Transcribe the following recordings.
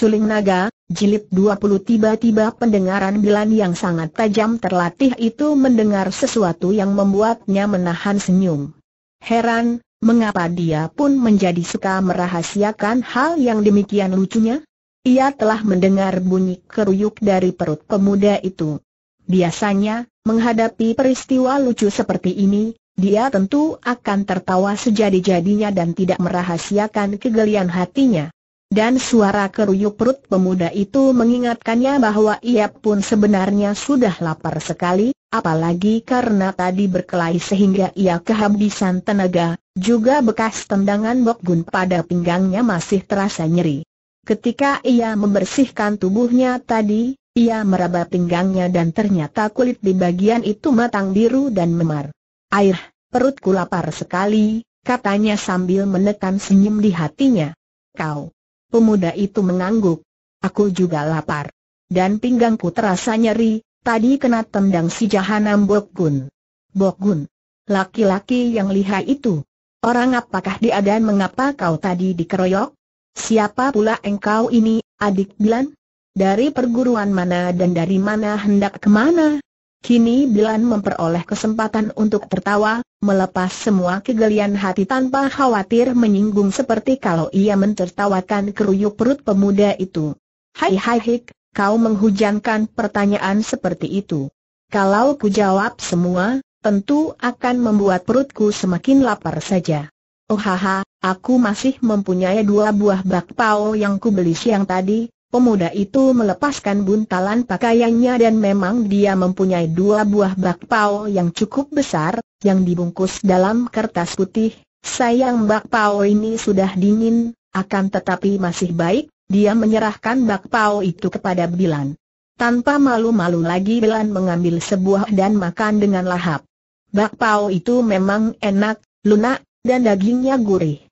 Suling Naga, Jilid 20 Tiba-tiba pendengaran Bilan yang sangat tajam terlatih itu mendengar sesuatu yang membuatnya menahan senyum. Heran, mengapa dia pun menjadi suka merahasiakan hal yang demikian lucunya? Ia telah mendengar bunyi keruyuk dari perut pemuda itu. Biasanya, menghadapi peristiwa lucu seperti ini, dia tentu akan tertawa sejadi-jadinya dan tidak merahasiakan kegelian hatinya. Dan suara keruyuk perut pemuda itu mengingatkannya bahwa ia pun sebenarnya sudah lapar sekali, apalagi karena tadi berkelahi sehingga ia kehabisan tenaga, juga bekas tendangan Bok Gun pada pinggangnya masih terasa nyeri. Ketika ia membersihkan tubuhnya tadi, ia meraba pinggangnya dan ternyata kulit di bagian itu matang biru dan memar. Air, perutku lapar sekali, katanya sambil menekan senyum di hatinya. Kau Pemuda itu mengangguk. Aku juga lapar. Dan pinggangku terasa nyeri, tadi kena tendang si Jahanam Bok Gun, Laki-laki yang lihai itu. Orang apakah dia dan mengapa kau tadi dikeroyok? Siapa pula engkau ini, adik Bilan? Dari perguruan mana dan dari mana hendak kemana? Kini Bilan memperoleh kesempatan untuk tertawa, melepas semua kegelian hati tanpa khawatir menyinggung seperti kalau ia mentertawakan keruyuk perut pemuda itu. Hai hai hik, kau menghujankan pertanyaan seperti itu. Kalau ku jawab semua, tentu akan membuat perutku semakin lapar saja. Oh haha, aku masih mempunyai dua buah bakpao yang ku beli siang tadi, Pemuda itu melepaskan buntalan pakaiannya dan memang dia mempunyai dua buah bakpao yang cukup besar, yang dibungkus dalam kertas putih. Sayang bakpao ini sudah dingin, akan tetapi masih baik, dia menyerahkan bakpao itu kepada Bilan. Tanpa malu-malu lagi Bilan mengambil sebuah dan makan dengan lahap. Bakpao itu memang enak, lunak, dan dagingnya gurih.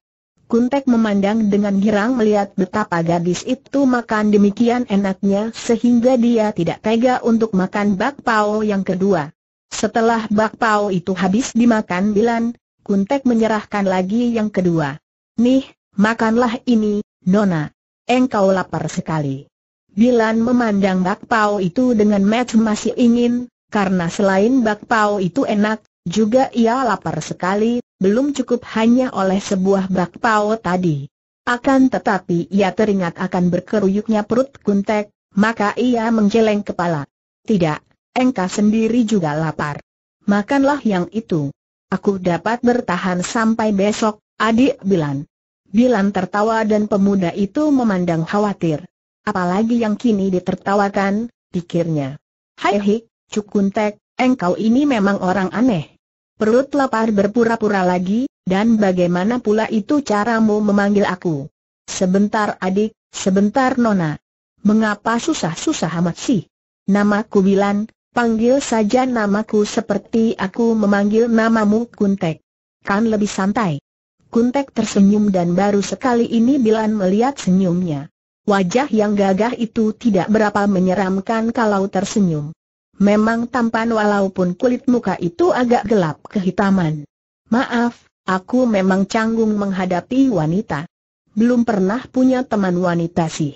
Kuntek memandang dengan girang melihat betapa gadis itu makan demikian enaknya sehingga dia tidak tega untuk makan bakpao yang kedua. Setelah bakpao itu habis dimakan Bilan, Kuntek menyerahkan lagi yang kedua. Nih, makanlah ini, Nona. Engkau lapar sekali. Bilan memandang bakpao itu dengan mata masih ingin, karena selain bakpao itu enak, juga ia lapar sekali, belum cukup hanya oleh sebuah bakpao tadi. Akan tetapi ia teringat akan berkeruyuknya perut kuntek, maka ia menggeleng kepala. Tidak, engkau sendiri juga lapar. Makanlah yang itu. Aku dapat bertahan sampai besok, adik Bilan. Bilan tertawa dan pemuda itu memandang khawatir. Apalagi yang kini ditertawakan, pikirnya. Hai hik, Cukuntek, engkau ini memang orang aneh. Perut lapar berpura-pura lagi, dan bagaimana pula itu caramu memanggil aku? Sebentar adik, sebentar nona. Mengapa susah-susah amat sih? Namaku Bilan, panggil saja namaku seperti aku memanggil namamu Kuntek. Kan lebih santai. Kuntek tersenyum dan baru sekali ini Bilan melihat senyumnya. Wajah yang gagah itu tidak berapa menyeramkan kalau tersenyum. Memang tampan walaupun kulit muka itu agak gelap kehitaman. Maaf, aku memang canggung menghadapi wanita. Belum pernah punya teman wanita sih.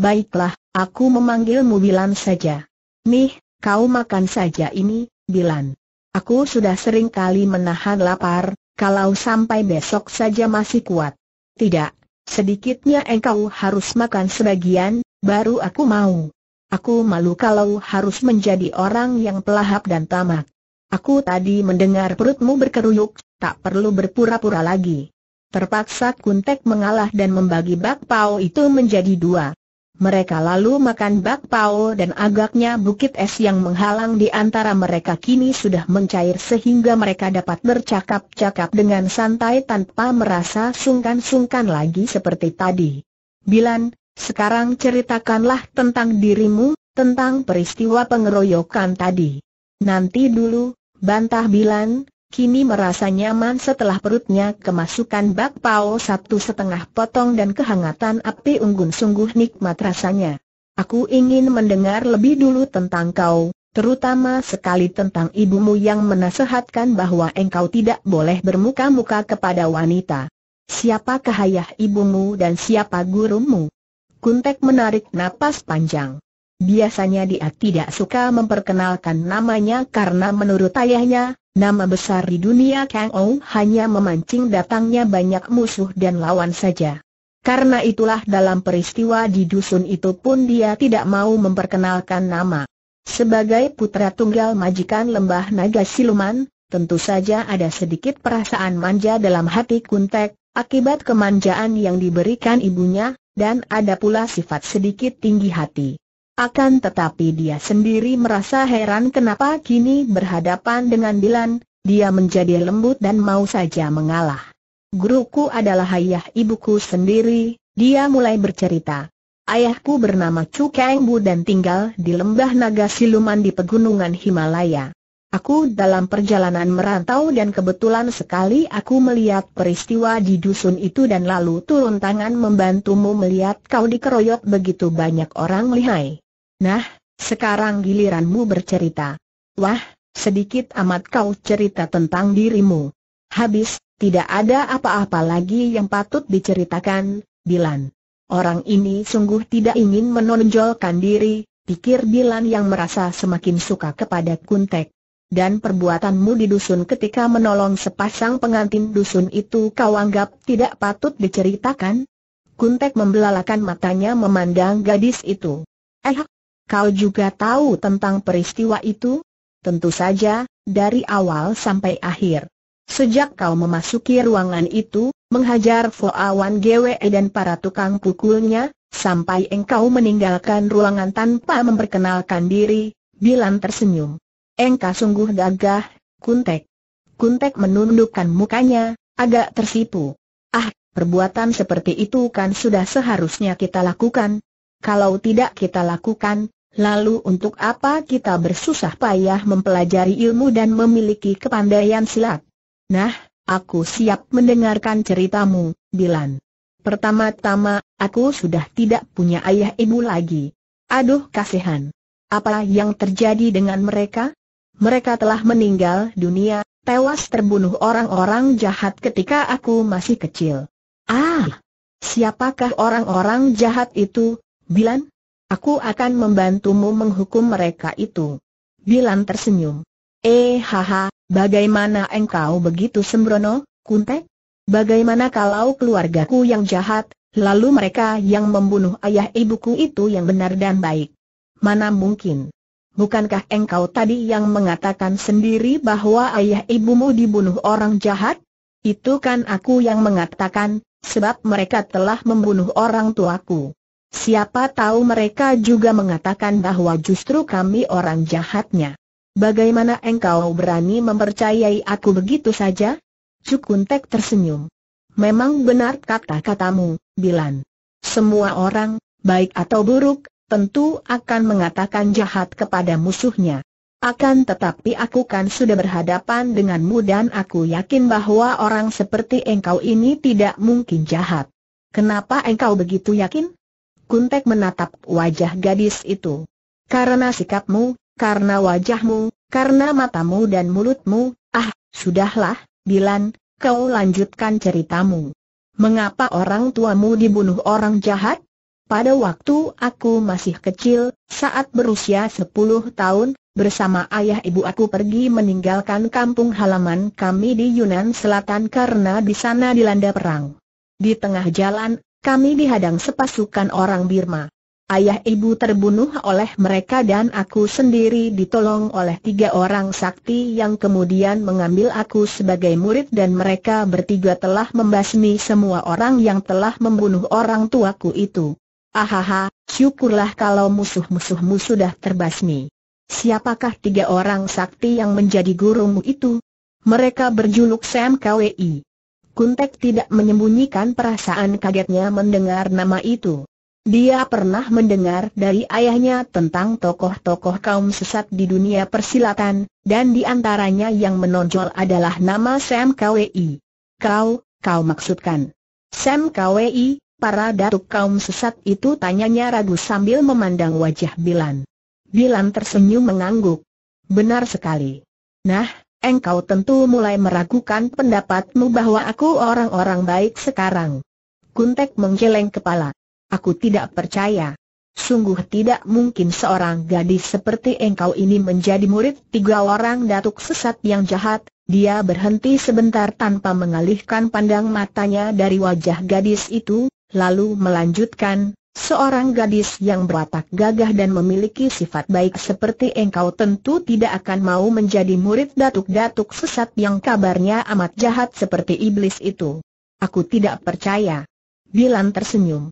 Baiklah, aku memanggilmu Bilan saja. Nih, kau makan saja ini, Bilan. Aku sudah sering kali menahan lapar, kalau sampai besok saja masih kuat. Tidak, sedikitnya engkau harus makan sebagian, baru aku mau. Aku malu kalau harus menjadi orang yang pelahap dan tamak. Aku tadi mendengar perutmu berkeruyuk, tak perlu berpura-pura lagi. Terpaksa Kuntek mengalah dan membagi bakpao itu menjadi dua. Mereka lalu makan bakpao dan agaknya bukit es yang menghalang di antara mereka kini sudah mencair sehingga mereka dapat bercakap-cakap dengan santai tanpa merasa sungkan-sungkan lagi seperti tadi. Bilan, sekarang ceritakanlah tentang dirimu, tentang peristiwa pengeroyokan tadi. Nanti dulu, bantah Bilan, kini merasa nyaman setelah perutnya kemasukan bakpao satu setengah potong dan kehangatan api unggun sungguh nikmat rasanya. Aku ingin mendengar lebih dulu tentang kau, terutama sekali tentang ibumu yang menasehatkan bahwa engkau tidak boleh bermuka-muka kepada wanita. Siapakah ayah ibumu dan siapa gurumu? Kuntek menarik napas panjang. Biasanya dia tidak suka memperkenalkan namanya karena menurut ayahnya, nama besar di dunia Kang Ong hanya memancing datangnya banyak musuh dan lawan saja. Karena itulah dalam peristiwa di dusun itu pun dia tidak mau memperkenalkan nama. Sebagai putra tunggal majikan lembah naga siluman, tentu saja ada sedikit perasaan manja dalam hati Kuntek, akibat kemanjaan yang diberikan ibunya, dan ada pula sifat sedikit tinggi hati. Akan tetapi dia sendiri merasa heran kenapa kini berhadapan dengan Dilan, dia menjadi lembut dan mau saja mengalah. Guruku adalah ayah ibuku sendiri, dia mulai bercerita. Ayahku bernama Chu Kang dan tinggal di lembah naga siluman di pegunungan Himalaya. Aku dalam perjalanan merantau dan kebetulan sekali aku melihat peristiwa di dusun itu dan lalu turun tangan membantumu melihat kau dikeroyok begitu banyak orang lihai. Nah, sekarang giliranmu bercerita. Wah, sedikit amat kau cerita tentang dirimu. Habis, tidak ada apa-apa lagi yang patut diceritakan, Bilan. Orang ini sungguh tidak ingin menonjolkan diri, pikir Bilan yang merasa semakin suka kepada Kuntek dan perbuatanmu di dusun ketika menolong sepasang pengantin dusun itu kau anggap tidak patut diceritakan? Kuntek membelalakan matanya memandang gadis itu. Eh, kau juga tahu tentang peristiwa itu? Tentu saja, dari awal sampai akhir. Sejak kau memasuki ruangan itu, menghajar Foawan GWE dan para tukang pukulnya, sampai engkau meninggalkan ruangan tanpa memperkenalkan diri, Bilan tersenyum engkau sungguh gagah, Kuntek. Kuntek menundukkan mukanya, agak tersipu. Ah, perbuatan seperti itu kan sudah seharusnya kita lakukan. Kalau tidak kita lakukan, lalu untuk apa kita bersusah payah mempelajari ilmu dan memiliki kepandaian silat? Nah, aku siap mendengarkan ceritamu, Dilan. Pertama-tama, aku sudah tidak punya ayah ibu lagi. Aduh kasihan. Apa yang terjadi dengan mereka? mereka telah meninggal dunia, tewas terbunuh orang-orang jahat ketika aku masih kecil. Ah! Siapakah orang-orang jahat itu, Bilan? Aku akan membantumu menghukum mereka itu. Bilan tersenyum. Eh haha, bagaimana engkau begitu sembrono, Kuntek? Bagaimana kalau keluargaku yang jahat, lalu mereka yang membunuh ayah ibuku itu yang benar dan baik? Mana mungkin? bukankah engkau tadi yang mengatakan sendiri bahwa ayah ibumu dibunuh orang jahat? Itu kan aku yang mengatakan, sebab mereka telah membunuh orang tuaku. Siapa tahu mereka juga mengatakan bahwa justru kami orang jahatnya. Bagaimana engkau berani mempercayai aku begitu saja? Cukuntek tersenyum. Memang benar kata-katamu, Bilan. Semua orang, baik atau buruk, tentu akan mengatakan jahat kepada musuhnya. Akan tetapi aku kan sudah berhadapan denganmu dan aku yakin bahwa orang seperti engkau ini tidak mungkin jahat. Kenapa engkau begitu yakin? Kuntek menatap wajah gadis itu. Karena sikapmu, karena wajahmu, karena matamu dan mulutmu, ah, sudahlah, Dilan, kau lanjutkan ceritamu. Mengapa orang tuamu dibunuh orang jahat? Pada waktu aku masih kecil, saat berusia 10 tahun, bersama ayah ibu aku pergi meninggalkan kampung halaman kami di Yunan Selatan karena di sana dilanda perang. Di tengah jalan, kami dihadang sepasukan orang Birma. Ayah ibu terbunuh oleh mereka dan aku sendiri ditolong oleh tiga orang sakti yang kemudian mengambil aku sebagai murid dan mereka bertiga telah membasmi semua orang yang telah membunuh orang tuaku itu. Ahaha, syukurlah kalau musuh-musuhmu sudah terbasmi. Siapakah tiga orang sakti yang menjadi gurumu itu? Mereka berjuluk Sam KWI. Kuntek tidak menyembunyikan perasaan kagetnya mendengar nama itu. Dia pernah mendengar dari ayahnya tentang tokoh-tokoh kaum sesat di dunia persilatan, dan di antaranya yang menonjol adalah nama Sam KWI. Kau, kau maksudkan. Sam KWI, Para datuk kaum sesat itu tanyanya ragu sambil memandang wajah Bilan. Bilan tersenyum mengangguk. Benar sekali. Nah, engkau tentu mulai meragukan pendapatmu bahwa aku orang-orang baik sekarang. Kuntek menggeleng kepala. Aku tidak percaya. Sungguh tidak mungkin seorang gadis seperti engkau ini menjadi murid tiga orang datuk sesat yang jahat. Dia berhenti sebentar tanpa mengalihkan pandang matanya dari wajah gadis itu, lalu melanjutkan, Seorang gadis yang berwatak gagah dan memiliki sifat baik seperti engkau tentu tidak akan mau menjadi murid datuk-datuk sesat yang kabarnya amat jahat seperti iblis itu. Aku tidak percaya. Bilan tersenyum.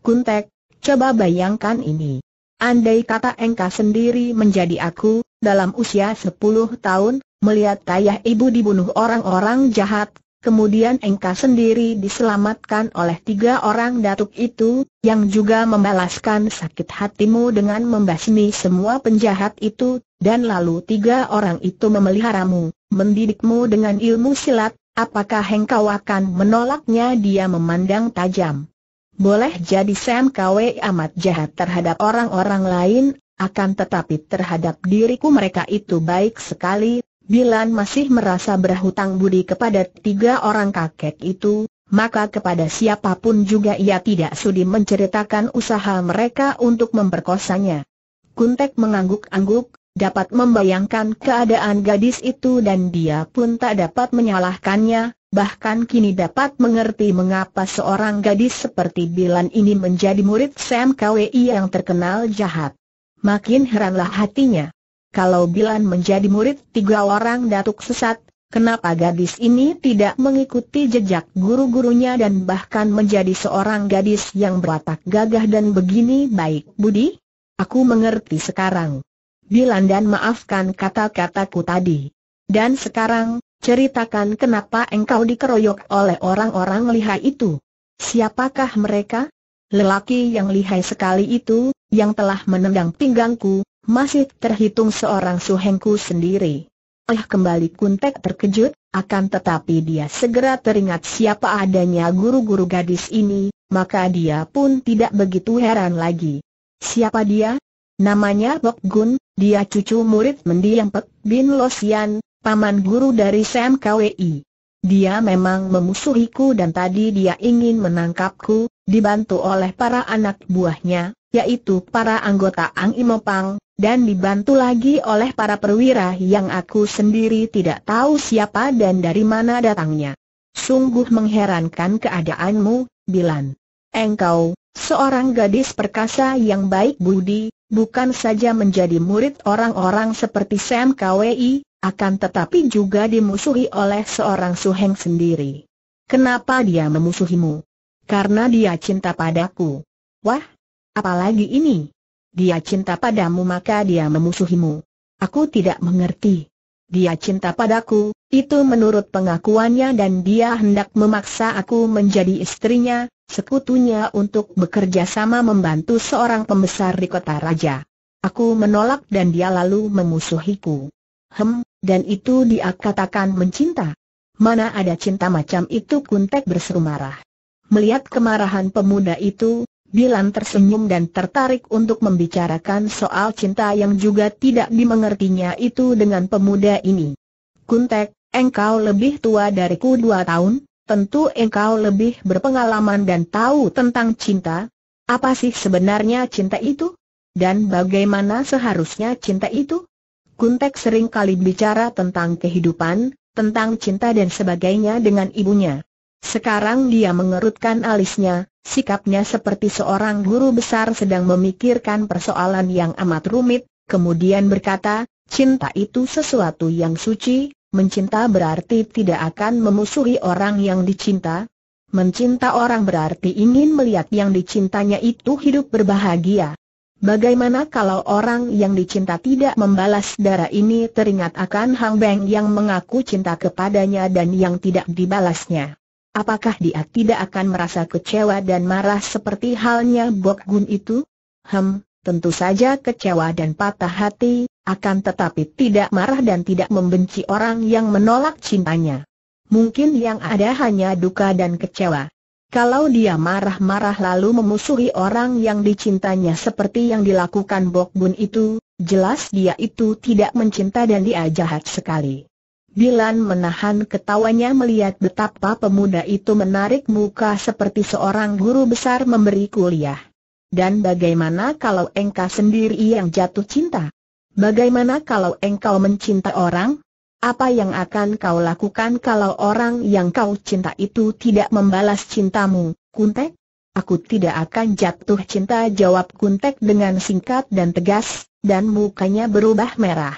Kuntek, coba bayangkan ini. Andai kata engkau sendiri menjadi aku, dalam usia 10 tahun, melihat ayah ibu dibunuh orang-orang jahat, kemudian engkau sendiri diselamatkan oleh tiga orang datuk itu, yang juga membalaskan sakit hatimu dengan membasmi semua penjahat itu, dan lalu tiga orang itu memeliharamu, mendidikmu dengan ilmu silat, apakah engkau akan menolaknya dia memandang tajam. Boleh jadi Sam KW amat jahat terhadap orang-orang lain, akan tetapi terhadap diriku mereka itu baik sekali, Bilan masih merasa berhutang budi kepada tiga orang kakek itu, maka kepada siapapun juga ia tidak sudi menceritakan usaha mereka untuk memperkosanya. Kuntek mengangguk-angguk, dapat membayangkan keadaan gadis itu dan dia pun tak dapat menyalahkannya, bahkan kini dapat mengerti mengapa seorang gadis seperti Bilan ini menjadi murid Sam KWI yang terkenal jahat. Makin heranlah hatinya kalau Bilan menjadi murid tiga orang datuk sesat, kenapa gadis ini tidak mengikuti jejak guru-gurunya dan bahkan menjadi seorang gadis yang berwatak gagah dan begini baik budi? Aku mengerti sekarang. Bilan dan maafkan kata-kataku tadi. Dan sekarang, ceritakan kenapa engkau dikeroyok oleh orang-orang lihai itu. Siapakah mereka? Lelaki yang lihai sekali itu, yang telah menendang pinggangku, masih terhitung seorang suhengku sendiri. Eh kembali Kuntek terkejut, akan tetapi dia segera teringat siapa adanya guru-guru gadis ini, maka dia pun tidak begitu heran lagi. Siapa dia? Namanya Bok Gun, dia cucu murid mendiang Pek Bin Losian, paman guru dari Sam KWI. Dia memang memusuhiku dan tadi dia ingin menangkapku, dibantu oleh para anak buahnya, yaitu para anggota Ang Imopang, dan dibantu lagi oleh para perwira yang aku sendiri tidak tahu siapa dan dari mana datangnya. Sungguh mengherankan keadaanmu, Bilan. Engkau, seorang gadis perkasa yang baik budi, bukan saja menjadi murid orang-orang seperti Sam KWI, akan tetapi juga dimusuhi oleh seorang suheng sendiri. Kenapa dia memusuhimu? Karena dia cinta padaku. Wah, apalagi ini? Dia cinta padamu maka dia memusuhimu. Aku tidak mengerti. Dia cinta padaku, itu menurut pengakuannya dan dia hendak memaksa aku menjadi istrinya, sekutunya untuk bekerja sama membantu seorang pembesar di kota raja. Aku menolak dan dia lalu memusuhiku. Hem, dan itu dia katakan mencinta. Mana ada cinta macam itu Kuntek berseru marah. Melihat kemarahan pemuda itu, Bilan tersenyum dan tertarik untuk membicarakan soal cinta yang juga tidak dimengertinya itu dengan pemuda ini. Kuntek, engkau lebih tua dariku dua tahun, tentu engkau lebih berpengalaman dan tahu tentang cinta. Apa sih sebenarnya cinta itu? Dan bagaimana seharusnya cinta itu? Kuntek sering kali bicara tentang kehidupan, tentang cinta dan sebagainya dengan ibunya. Sekarang dia mengerutkan alisnya, sikapnya seperti seorang guru besar sedang memikirkan persoalan yang amat rumit, kemudian berkata, cinta itu sesuatu yang suci, mencinta berarti tidak akan memusuhi orang yang dicinta. Mencinta orang berarti ingin melihat yang dicintanya itu hidup berbahagia. Bagaimana kalau orang yang dicinta tidak membalas darah ini teringat akan Hang Beng yang mengaku cinta kepadanya dan yang tidak dibalasnya? Apakah dia tidak akan merasa kecewa dan marah seperti halnya Bok Gun itu? Hem, tentu saja kecewa dan patah hati, akan tetapi tidak marah dan tidak membenci orang yang menolak cintanya. Mungkin yang ada hanya duka dan kecewa. Kalau dia marah-marah lalu memusuhi orang yang dicintanya seperti yang dilakukan Bok Gun itu, jelas dia itu tidak mencinta dan dia jahat sekali. Bilan menahan ketawanya melihat betapa pemuda itu menarik muka seperti seorang guru besar memberi kuliah. Dan bagaimana kalau engkau sendiri yang jatuh cinta? Bagaimana kalau engkau mencinta orang? Apa yang akan kau lakukan kalau orang yang kau cinta itu tidak membalas cintamu, Kuntek? Aku tidak akan jatuh cinta jawab Kuntek dengan singkat dan tegas, dan mukanya berubah merah.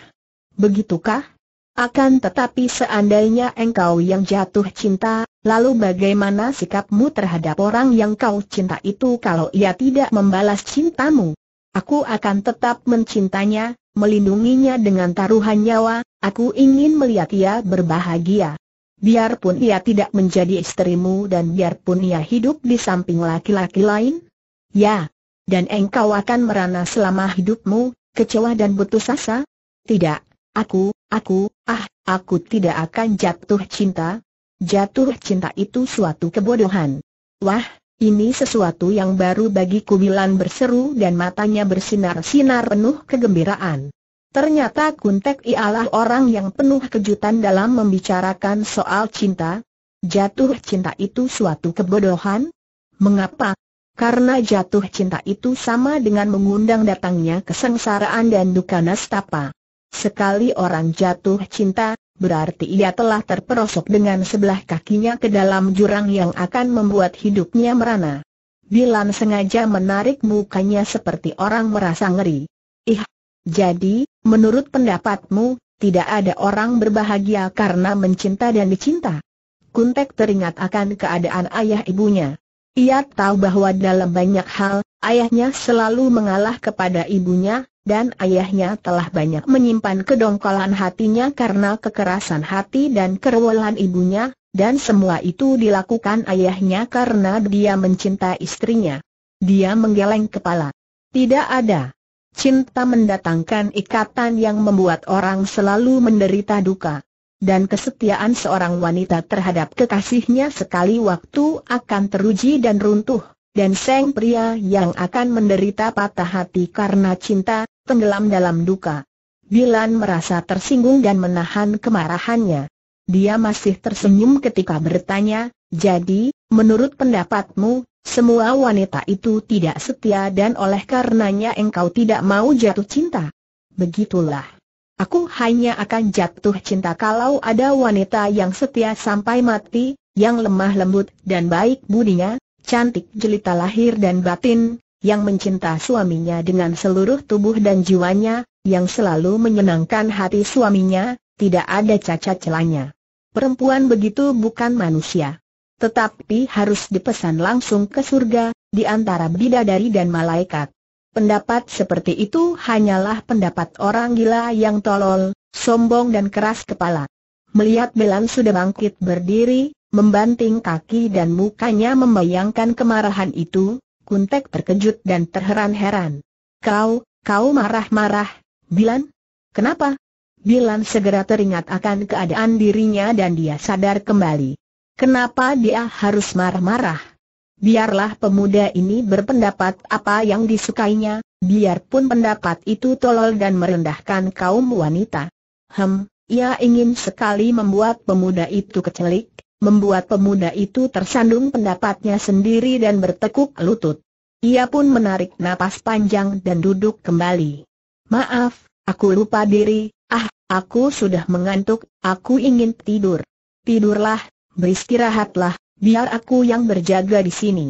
Begitukah? Akan tetapi seandainya engkau yang jatuh cinta, lalu bagaimana sikapmu terhadap orang yang kau cinta itu kalau ia tidak membalas cintamu? Aku akan tetap mencintanya, melindunginya dengan taruhan nyawa, aku ingin melihat ia berbahagia. Biarpun ia tidak menjadi istrimu dan biarpun ia hidup di samping laki-laki lain? Ya. Dan engkau akan merana selama hidupmu, kecewa dan putus asa? Tidak, aku, Aku, ah, aku tidak akan jatuh cinta. Jatuh cinta itu suatu kebodohan. Wah, ini sesuatu yang baru bagi Kubilan berseru dan matanya bersinar-sinar penuh kegembiraan. Ternyata Kuntek ialah orang yang penuh kejutan dalam membicarakan soal cinta. Jatuh cinta itu suatu kebodohan? Mengapa? Karena jatuh cinta itu sama dengan mengundang datangnya kesengsaraan dan duka nastapa. Sekali orang jatuh cinta, berarti ia telah terperosok dengan sebelah kakinya ke dalam jurang yang akan membuat hidupnya merana. Bilan sengaja menarik mukanya seperti orang merasa ngeri. Ih, jadi, menurut pendapatmu, tidak ada orang berbahagia karena mencinta dan dicinta? Kuntek teringat akan keadaan ayah ibunya. Ia tahu bahwa dalam banyak hal, ayahnya selalu mengalah kepada ibunya, dan ayahnya telah banyak menyimpan kedongkolan hatinya karena kekerasan hati dan kerewelan ibunya, dan semua itu dilakukan ayahnya karena dia mencinta istrinya. Dia menggeleng kepala. Tidak ada. Cinta mendatangkan ikatan yang membuat orang selalu menderita duka. Dan kesetiaan seorang wanita terhadap kekasihnya sekali waktu akan teruji dan runtuh, dan sang pria yang akan menderita patah hati karena cinta, tenggelam dalam duka. Bilan merasa tersinggung dan menahan kemarahannya. Dia masih tersenyum ketika bertanya, jadi, menurut pendapatmu, semua wanita itu tidak setia dan oleh karenanya engkau tidak mau jatuh cinta? Begitulah. Aku hanya akan jatuh cinta kalau ada wanita yang setia sampai mati, yang lemah lembut dan baik budinya, cantik jelita lahir dan batin, yang mencinta suaminya dengan seluruh tubuh dan jiwanya, yang selalu menyenangkan hati suaminya, tidak ada cacat celanya. Perempuan begitu bukan manusia. Tetapi harus dipesan langsung ke surga, di antara bidadari dan malaikat. Pendapat seperti itu hanyalah pendapat orang gila yang tolol, sombong dan keras kepala. Melihat Belan sudah bangkit berdiri, membanting kaki dan mukanya membayangkan kemarahan itu, Kuntek terkejut dan terheran-heran. Kau, kau marah-marah, Bilan? Kenapa? Bilan segera teringat akan keadaan dirinya dan dia sadar kembali. Kenapa dia harus marah-marah? Biarlah pemuda ini berpendapat apa yang disukainya, biarpun pendapat itu tolol dan merendahkan kaum wanita. Hem, ia ingin sekali membuat pemuda itu kecelik, membuat pemuda itu tersandung pendapatnya sendiri dan bertekuk lutut. Ia pun menarik napas panjang dan duduk kembali. Maaf, aku lupa diri, ah, aku sudah mengantuk, aku ingin tidur. Tidurlah, beristirahatlah, biar aku yang berjaga di sini.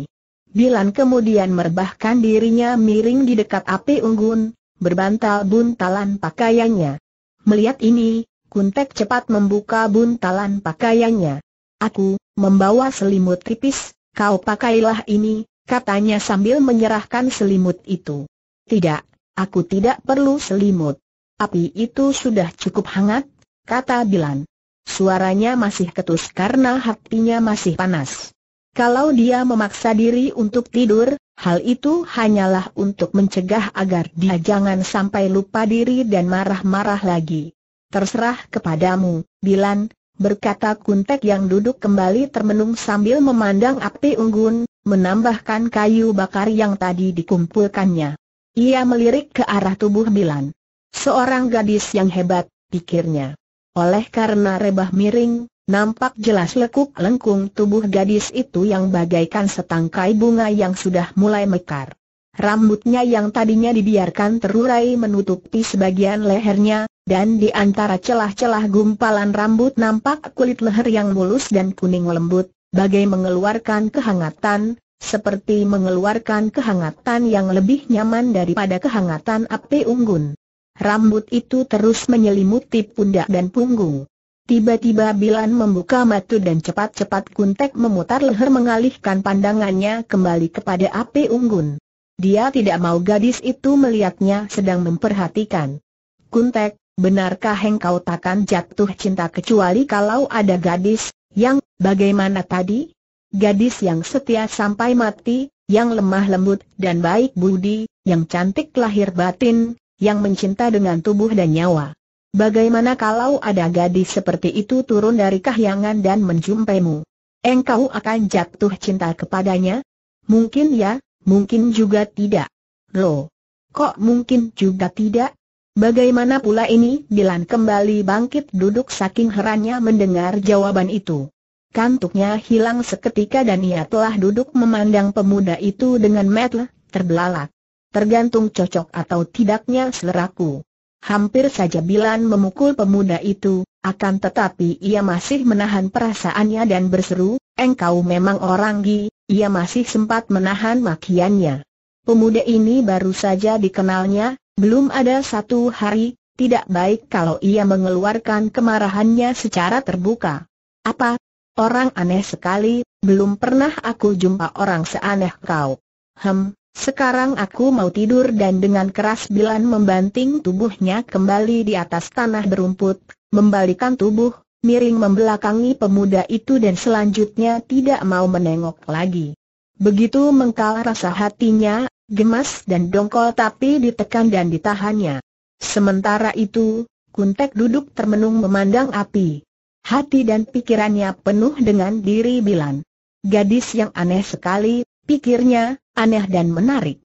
Bilan kemudian merebahkan dirinya miring di dekat api unggun, berbantal buntalan pakaiannya. Melihat ini, Kuntek cepat membuka buntalan pakaiannya. Aku, membawa selimut tipis, kau pakailah ini, katanya sambil menyerahkan selimut itu. Tidak, aku tidak perlu selimut. Api itu sudah cukup hangat, kata Bilan. Suaranya masih ketus karena hatinya masih panas. Kalau dia memaksa diri untuk tidur, hal itu hanyalah untuk mencegah agar dia jangan sampai lupa diri dan marah-marah lagi. Terserah kepadamu, Bilan, berkata Kuntek yang duduk kembali termenung sambil memandang api unggun, menambahkan kayu bakar yang tadi dikumpulkannya. Ia melirik ke arah tubuh Milan. Seorang gadis yang hebat, pikirnya. Oleh karena rebah miring, nampak jelas lekuk lengkung tubuh gadis itu yang bagaikan setangkai bunga yang sudah mulai mekar. Rambutnya yang tadinya dibiarkan terurai menutupi sebagian lehernya, dan di antara celah-celah gumpalan rambut nampak kulit leher yang mulus dan kuning lembut, bagai mengeluarkan kehangatan, seperti mengeluarkan kehangatan yang lebih nyaman daripada kehangatan api unggun. Rambut itu terus menyelimuti pundak dan punggung. Tiba-tiba Bilan membuka mata dan cepat-cepat Kuntek memutar leher mengalihkan pandangannya kembali kepada api unggun. Dia tidak mau gadis itu melihatnya sedang memperhatikan. Kuntek, benarkah engkau takkan jatuh cinta kecuali kalau ada gadis, yang, bagaimana tadi? Gadis yang setia sampai mati, yang lemah lembut dan baik budi, yang cantik lahir batin, yang mencinta dengan tubuh dan nyawa. Bagaimana kalau ada gadis seperti itu turun dari kahyangan dan menjumpaimu? Engkau akan jatuh cinta kepadanya? Mungkin ya, mungkin juga tidak. Loh, kok mungkin juga tidak? Bagaimana pula ini? Dilan kembali bangkit duduk saking herannya mendengar jawaban itu. Kantuknya hilang seketika dan ia telah duduk memandang pemuda itu dengan metel, terbelalak. Tergantung cocok atau tidaknya seleraku. Hampir saja Bilan memukul pemuda itu, akan tetapi ia masih menahan perasaannya dan berseru, engkau memang orang Gi, ia masih sempat menahan makiannya. Pemuda ini baru saja dikenalnya, belum ada satu hari, tidak baik kalau ia mengeluarkan kemarahannya secara terbuka. Apa? Orang aneh sekali, belum pernah aku jumpa orang seaneh kau. Hem, sekarang aku mau tidur dan dengan keras Bilan membanting tubuhnya kembali di atas tanah berumput, membalikan tubuh, miring membelakangi pemuda itu dan selanjutnya tidak mau menengok lagi. Begitu mengkal rasa hatinya, gemas dan dongkol tapi ditekan dan ditahannya. Sementara itu, Kuntek duduk termenung memandang api. Hati dan pikirannya penuh dengan diri Bilan. Gadis yang aneh sekali, pikirnya, aneh dan menarik.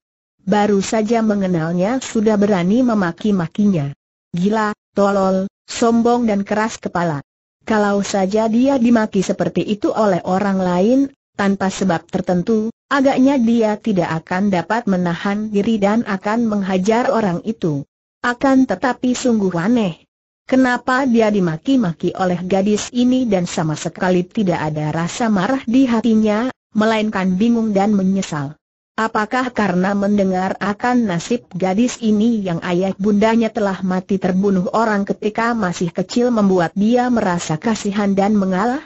Baru saja mengenalnya sudah berani memaki-makinya. Gila, tolol, sombong dan keras kepala. Kalau saja dia dimaki seperti itu oleh orang lain, tanpa sebab tertentu, agaknya dia tidak akan dapat menahan diri dan akan menghajar orang itu. Akan tetapi sungguh aneh. Kenapa dia dimaki-maki oleh gadis ini dan sama sekali tidak ada rasa marah di hatinya, melainkan bingung dan menyesal. Apakah karena mendengar akan nasib gadis ini yang ayah bundanya telah mati terbunuh orang ketika masih kecil membuat dia merasa kasihan dan mengalah?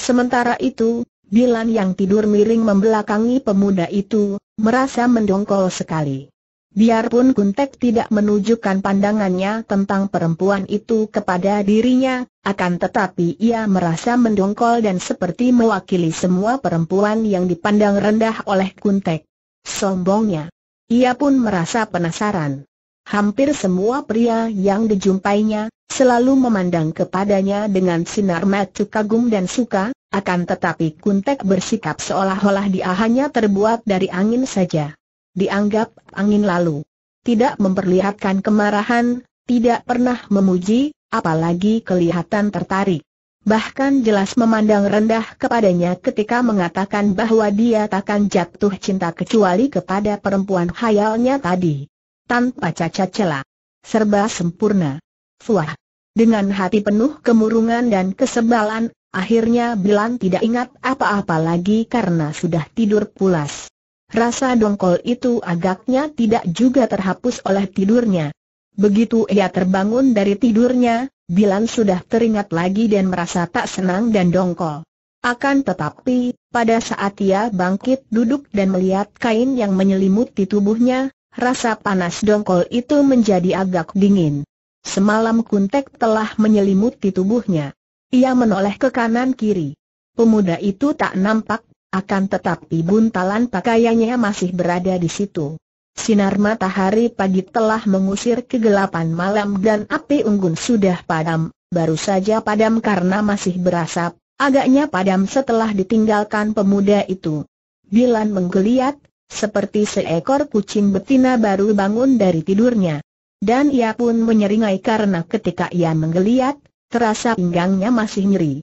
Sementara itu, Bilan yang tidur miring membelakangi pemuda itu, merasa mendongkol sekali. Biarpun Kuntek tidak menunjukkan pandangannya tentang perempuan itu kepada dirinya, akan tetapi ia merasa mendongkol dan seperti mewakili semua perempuan yang dipandang rendah oleh Kuntek. Sombongnya. Ia pun merasa penasaran. Hampir semua pria yang dijumpainya, selalu memandang kepadanya dengan sinar mata kagum dan suka, akan tetapi Kuntek bersikap seolah-olah dia hanya terbuat dari angin saja. Dianggap angin lalu. Tidak memperlihatkan kemarahan, tidak pernah memuji, apalagi kelihatan tertarik bahkan jelas memandang rendah kepadanya ketika mengatakan bahwa dia takkan jatuh cinta kecuali kepada perempuan hayalnya tadi. Tanpa cacat celah. Serba sempurna. Fuah. Dengan hati penuh kemurungan dan kesebalan, akhirnya Bilan tidak ingat apa-apa lagi karena sudah tidur pulas. Rasa dongkol itu agaknya tidak juga terhapus oleh tidurnya. Begitu ia terbangun dari tidurnya, Bilan sudah teringat lagi dan merasa tak senang dan dongkol. Akan tetapi, pada saat ia bangkit duduk dan melihat kain yang menyelimuti tubuhnya, rasa panas dongkol itu menjadi agak dingin. Semalam kuntek telah menyelimuti tubuhnya. Ia menoleh ke kanan kiri. Pemuda itu tak nampak, akan tetapi buntalan pakaiannya masih berada di situ. Sinar matahari pagi telah mengusir kegelapan malam dan api unggun sudah padam, baru saja padam karena masih berasap, agaknya padam setelah ditinggalkan pemuda itu. Bilan menggeliat, seperti seekor kucing betina baru bangun dari tidurnya. Dan ia pun menyeringai karena ketika ia menggeliat, terasa pinggangnya masih nyeri.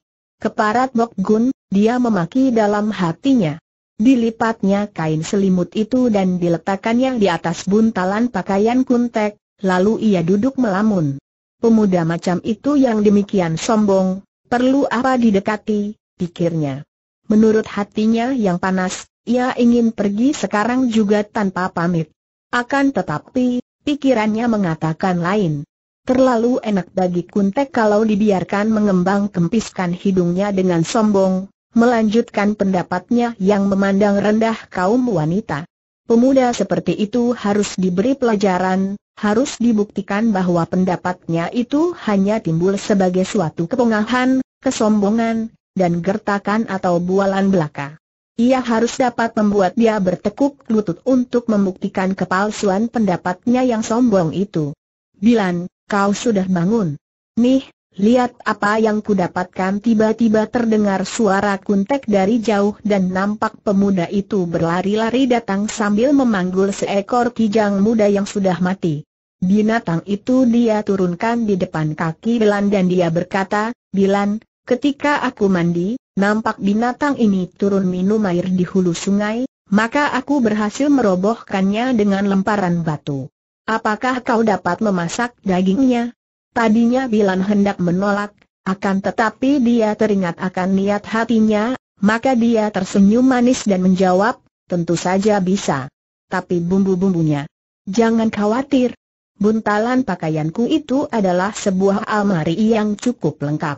Keparat Bok Gun, dia memaki dalam hatinya. Dilipatnya kain selimut itu dan diletakkannya di atas buntalan pakaian kuntek, lalu ia duduk melamun. Pemuda macam itu yang demikian sombong, perlu apa didekati, pikirnya. Menurut hatinya yang panas, ia ingin pergi sekarang juga tanpa pamit. Akan tetapi, pikirannya mengatakan lain. Terlalu enak bagi Kuntek kalau dibiarkan mengembang kempiskan hidungnya dengan sombong, melanjutkan pendapatnya yang memandang rendah kaum wanita. Pemuda seperti itu harus diberi pelajaran, harus dibuktikan bahwa pendapatnya itu hanya timbul sebagai suatu kepongahan, kesombongan, dan gertakan atau bualan belaka. Ia harus dapat membuat dia bertekuk lutut untuk membuktikan kepalsuan pendapatnya yang sombong itu. Bilan, kau sudah bangun. Nih, Lihat apa yang kudapatkan tiba-tiba terdengar suara kuntek dari jauh dan nampak pemuda itu berlari-lari datang sambil memanggul seekor kijang muda yang sudah mati. Binatang itu dia turunkan di depan kaki Bilan dan dia berkata, Bilan, ketika aku mandi, nampak binatang ini turun minum air di hulu sungai, maka aku berhasil merobohkannya dengan lemparan batu. Apakah kau dapat memasak dagingnya? Tadinya Bilan hendak menolak, akan tetapi dia teringat akan niat hatinya, maka dia tersenyum manis dan menjawab, tentu saja bisa. Tapi bumbu-bumbunya. Jangan khawatir. Buntalan pakaianku itu adalah sebuah almari yang cukup lengkap.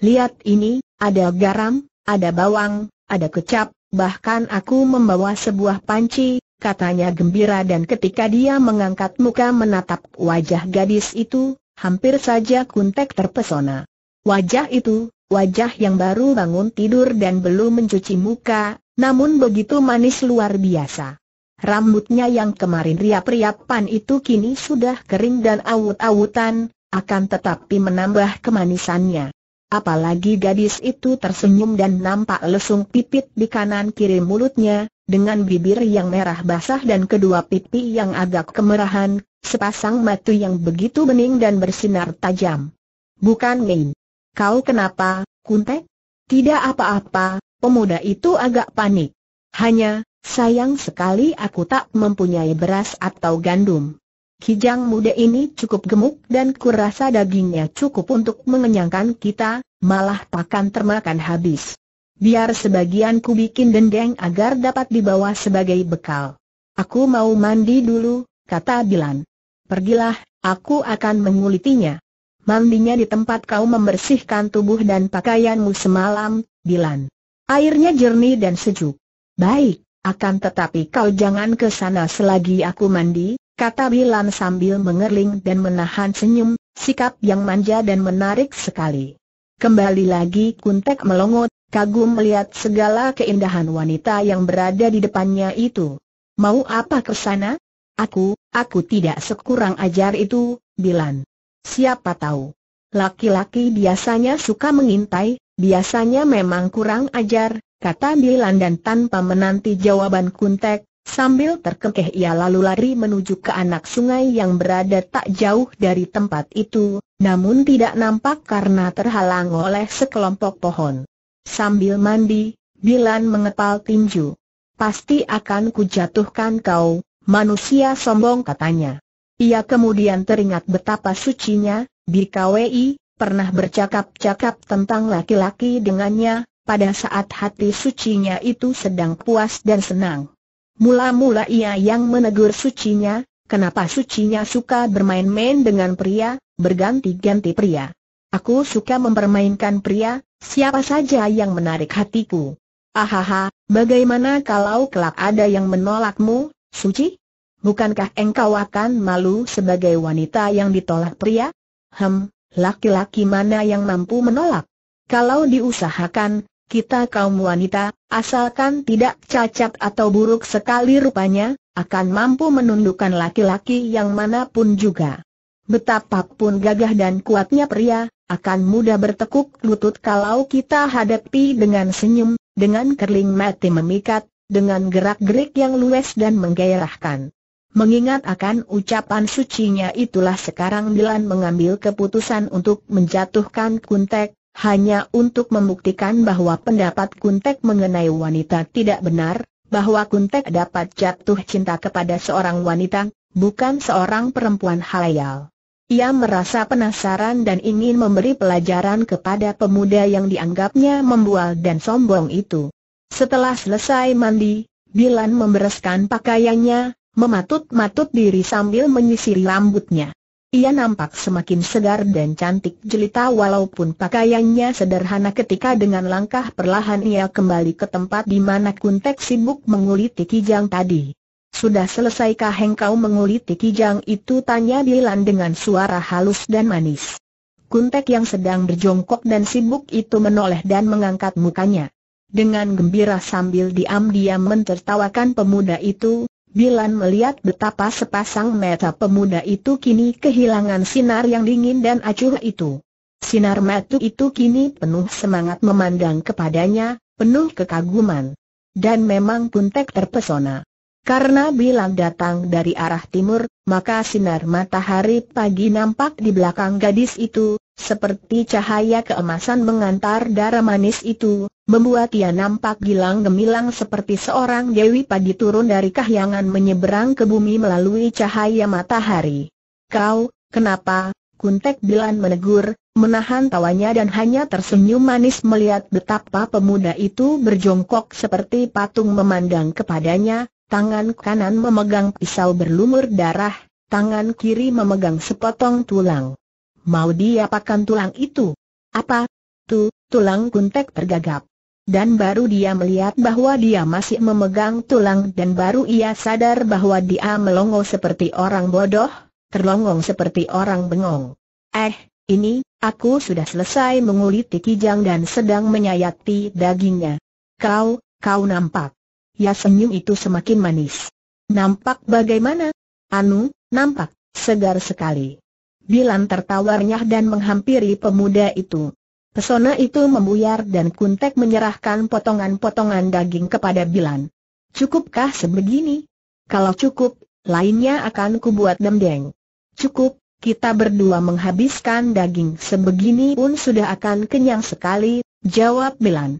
Lihat ini, ada garam, ada bawang, ada kecap, bahkan aku membawa sebuah panci, katanya gembira dan ketika dia mengangkat muka menatap wajah gadis itu, hampir saja Kuntek terpesona. Wajah itu, wajah yang baru bangun tidur dan belum mencuci muka, namun begitu manis luar biasa. Rambutnya yang kemarin riap-riapan itu kini sudah kering dan awut-awutan, akan tetapi menambah kemanisannya. Apalagi gadis itu tersenyum dan nampak lesung pipit di kanan kiri mulutnya, dengan bibir yang merah basah dan kedua pipi yang agak kemerahan, Sepasang mata yang begitu bening dan bersinar tajam. Bukan main. Kau kenapa, Kuntek? Tidak apa-apa, pemuda itu agak panik. Hanya, sayang sekali aku tak mempunyai beras atau gandum. Kijang muda ini cukup gemuk dan kurasa dagingnya cukup untuk mengenyangkan kita, malah takkan termakan habis. Biar sebagian ku bikin dendeng agar dapat dibawa sebagai bekal. Aku mau mandi dulu, kata Bilan. Pergilah, aku akan mengulitinya. Mandinya di tempat kau membersihkan tubuh dan pakaianmu semalam, Dilan. Airnya jernih dan sejuk. Baik, akan tetapi kau jangan ke sana selagi aku mandi, kata Dilan sambil mengerling dan menahan senyum, sikap yang manja dan menarik sekali. Kembali lagi Kuntek melongot, kagum melihat segala keindahan wanita yang berada di depannya itu. Mau apa ke sana? Aku, Aku tidak sekurang ajar itu, Bilan. Siapa tahu. Laki-laki biasanya suka mengintai, biasanya memang kurang ajar, kata Bilan dan tanpa menanti jawaban Kuntek, sambil terkekeh ia lalu lari menuju ke anak sungai yang berada tak jauh dari tempat itu, namun tidak nampak karena terhalang oleh sekelompok pohon. Sambil mandi, Bilan mengepal tinju. Pasti akan kujatuhkan kau, Manusia sombong katanya. Ia kemudian teringat betapa sucinya, BKWI, pernah bercakap-cakap tentang laki-laki dengannya, pada saat hati sucinya itu sedang puas dan senang. Mula-mula ia yang menegur sucinya, kenapa sucinya suka bermain-main dengan pria, berganti-ganti pria. Aku suka mempermainkan pria, siapa saja yang menarik hatiku. Ahaha, bagaimana kalau kelak ada yang menolakmu, Suci? Bukankah engkau akan malu sebagai wanita yang ditolak pria? Hem, laki-laki mana yang mampu menolak? Kalau diusahakan, kita kaum wanita, asalkan tidak cacat atau buruk sekali rupanya, akan mampu menundukkan laki-laki yang manapun juga. Betapapun gagah dan kuatnya pria, akan mudah bertekuk lutut kalau kita hadapi dengan senyum, dengan kerling mati memikat, dengan gerak-gerik yang luwes dan menggairahkan. Mengingat akan ucapan sucinya itulah sekarang Dilan mengambil keputusan untuk menjatuhkan Kuntek, hanya untuk membuktikan bahwa pendapat Kuntek mengenai wanita tidak benar, bahwa Kuntek dapat jatuh cinta kepada seorang wanita, bukan seorang perempuan halayal. Ia merasa penasaran dan ingin memberi pelajaran kepada pemuda yang dianggapnya membual dan sombong itu. Setelah selesai mandi, Bilan membereskan pakaiannya, mematut-matut diri sambil menyisiri rambutnya. Ia nampak semakin segar dan cantik jelita walaupun pakaiannya sederhana ketika dengan langkah perlahan ia kembali ke tempat di mana Kuntek sibuk menguliti kijang tadi. Sudah selesaikah engkau menguliti kijang itu tanya Bilan dengan suara halus dan manis. Kuntek yang sedang berjongkok dan sibuk itu menoleh dan mengangkat mukanya dengan gembira sambil diam-diam mentertawakan pemuda itu, Bilan melihat betapa sepasang mata pemuda itu kini kehilangan sinar yang dingin dan acuh itu. Sinar mata itu kini penuh semangat memandang kepadanya, penuh kekaguman. Dan memang Puntek terpesona. Karena Bilan datang dari arah timur, maka sinar matahari pagi nampak di belakang gadis itu, seperti cahaya keemasan mengantar darah manis itu, membuat ia nampak gilang gemilang seperti seorang dewi pagi turun dari kahyangan menyeberang ke bumi melalui cahaya matahari. Kau, kenapa? Kuntek Dilan menegur, menahan tawanya dan hanya tersenyum manis melihat betapa pemuda itu berjongkok seperti patung memandang kepadanya, tangan kanan memegang pisau berlumur darah, tangan kiri memegang sepotong tulang. Mau diapakan tulang itu? Apa? Tu, tulang kuntek tergagap. Dan baru dia melihat bahwa dia masih memegang tulang dan baru ia sadar bahwa dia melongo seperti orang bodoh, terlongong seperti orang bengong. Eh, ini, aku sudah selesai menguliti kijang dan sedang menyayati dagingnya. Kau, kau nampak. Ya senyum itu semakin manis. Nampak bagaimana? Anu, nampak, segar sekali. Bilan tertawa dan menghampiri pemuda itu. Pesona itu membuyar dan Kuntek menyerahkan potongan-potongan daging kepada Bilan. Cukupkah sebegini? Kalau cukup, lainnya akan kubuat demdeng. Cukup, kita berdua menghabiskan daging sebegini pun sudah akan kenyang sekali, jawab Bilan.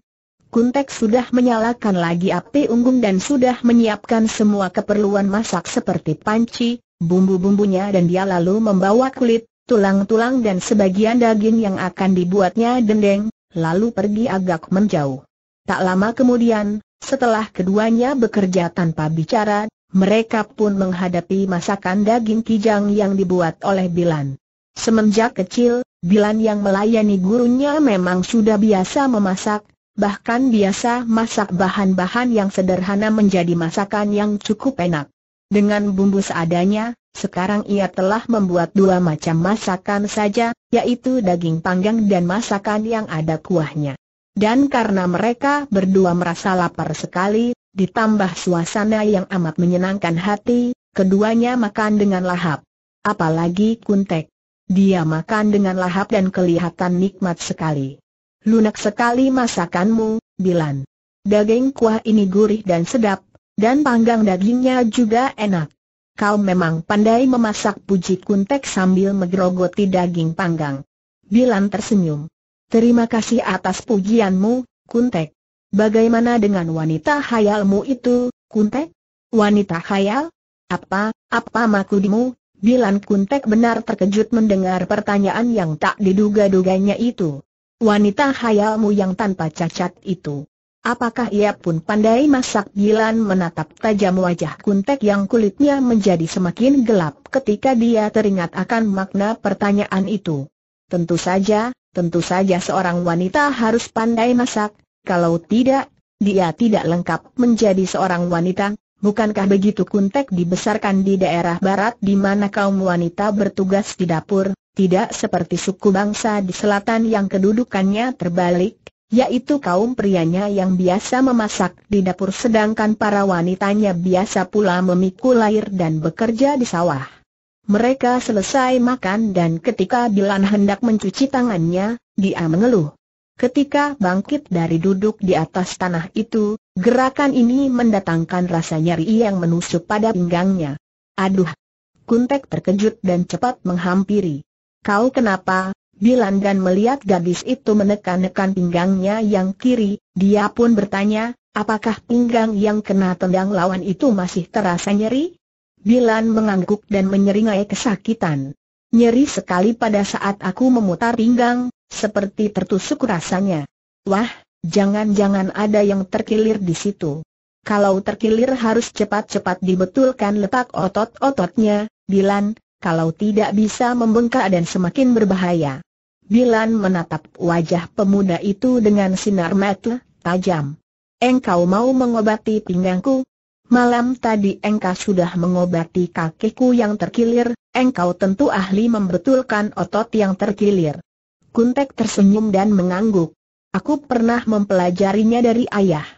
Kuntek sudah menyalakan lagi api unggun dan sudah menyiapkan semua keperluan masak seperti panci, bumbu-bumbunya dan dia lalu membawa kulit, tulang-tulang dan sebagian daging yang akan dibuatnya dendeng, lalu pergi agak menjauh. Tak lama kemudian, setelah keduanya bekerja tanpa bicara, mereka pun menghadapi masakan daging kijang yang dibuat oleh Bilan. Semenjak kecil, Bilan yang melayani gurunya memang sudah biasa memasak, bahkan biasa masak bahan-bahan yang sederhana menjadi masakan yang cukup enak. Dengan bumbu seadanya, sekarang ia telah membuat dua macam masakan saja, yaitu daging panggang dan masakan yang ada kuahnya. Dan karena mereka berdua merasa lapar sekali, ditambah suasana yang amat menyenangkan hati, keduanya makan dengan lahap. Apalagi kuntek. Dia makan dengan lahap dan kelihatan nikmat sekali. Lunak sekali masakanmu, Bilan. Daging kuah ini gurih dan sedap, dan panggang dagingnya juga enak. Kau memang pandai memasak puji kuntek sambil menggerogoti daging panggang. Bilan tersenyum. Terima kasih atas pujianmu, kuntek. Bagaimana dengan wanita hayalmu itu, kuntek? Wanita hayal? Apa, apa makudimu? Bilan kuntek benar terkejut mendengar pertanyaan yang tak diduga-duganya itu. Wanita hayalmu yang tanpa cacat itu. Apakah ia pun pandai masak Gilan menatap tajam wajah Kuntek yang kulitnya menjadi semakin gelap ketika dia teringat akan makna pertanyaan itu. Tentu saja, tentu saja seorang wanita harus pandai masak, kalau tidak, dia tidak lengkap menjadi seorang wanita. Bukankah begitu Kuntek dibesarkan di daerah barat di mana kaum wanita bertugas di dapur, tidak seperti suku bangsa di selatan yang kedudukannya terbalik? yaitu kaum prianya yang biasa memasak di dapur sedangkan para wanitanya biasa pula memikul air dan bekerja di sawah. Mereka selesai makan dan ketika Bilan hendak mencuci tangannya, dia mengeluh. Ketika bangkit dari duduk di atas tanah itu, gerakan ini mendatangkan rasa nyeri yang menusuk pada pinggangnya. Aduh! Kuntek terkejut dan cepat menghampiri. Kau kenapa, Bilan dan melihat gadis itu menekan-nekan pinggangnya yang kiri, dia pun bertanya, apakah pinggang yang kena tendang lawan itu masih terasa nyeri? Bilan mengangguk dan menyeringai kesakitan. Nyeri sekali pada saat aku memutar pinggang, seperti tertusuk rasanya. Wah, jangan-jangan ada yang terkilir di situ. Kalau terkilir harus cepat-cepat dibetulkan letak otot-ototnya, Bilan, kalau tidak bisa membengkak dan semakin berbahaya. Bilan menatap wajah pemuda itu dengan sinar mata tajam. Engkau mau mengobati pinggangku? Malam tadi engkau sudah mengobati kakiku yang terkilir, engkau tentu ahli membetulkan otot yang terkilir. Kuntek tersenyum dan mengangguk. Aku pernah mempelajarinya dari ayah.